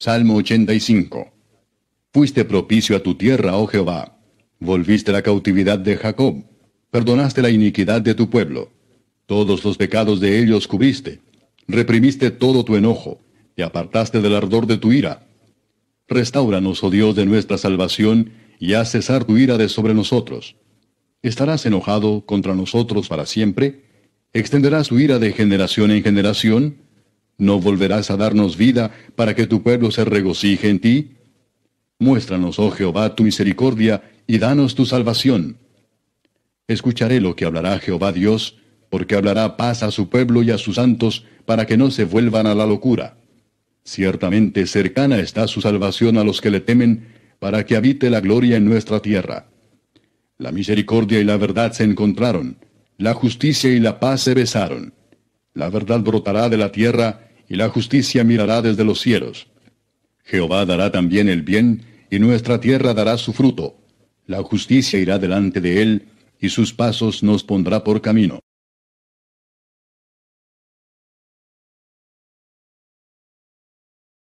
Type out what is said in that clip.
Salmo 85. Fuiste propicio a tu tierra, oh Jehová. Volviste la cautividad de Jacob. Perdonaste la iniquidad de tu pueblo. Todos los pecados de ellos cubriste. Reprimiste todo tu enojo. Te apartaste del ardor de tu ira. Restauranos, oh Dios, de nuestra salvación, y haz cesar tu ira de sobre nosotros. ¿Estarás enojado contra nosotros para siempre? ¿Extenderás tu ira de generación en generación? ¿No volverás a darnos vida para que tu pueblo se regocije en ti? Muéstranos, oh Jehová, tu misericordia y danos tu salvación. Escucharé lo que hablará Jehová Dios, porque hablará paz a su pueblo y a sus santos, para que no se vuelvan a la locura. Ciertamente cercana está su salvación a los que le temen, para que habite la gloria en nuestra tierra. La misericordia y la verdad se encontraron, la justicia y la paz se besaron. La verdad brotará de la tierra, y la justicia mirará desde los cielos. Jehová dará también el bien, y nuestra tierra dará su fruto. La justicia irá delante de él, y sus pasos nos pondrá por camino.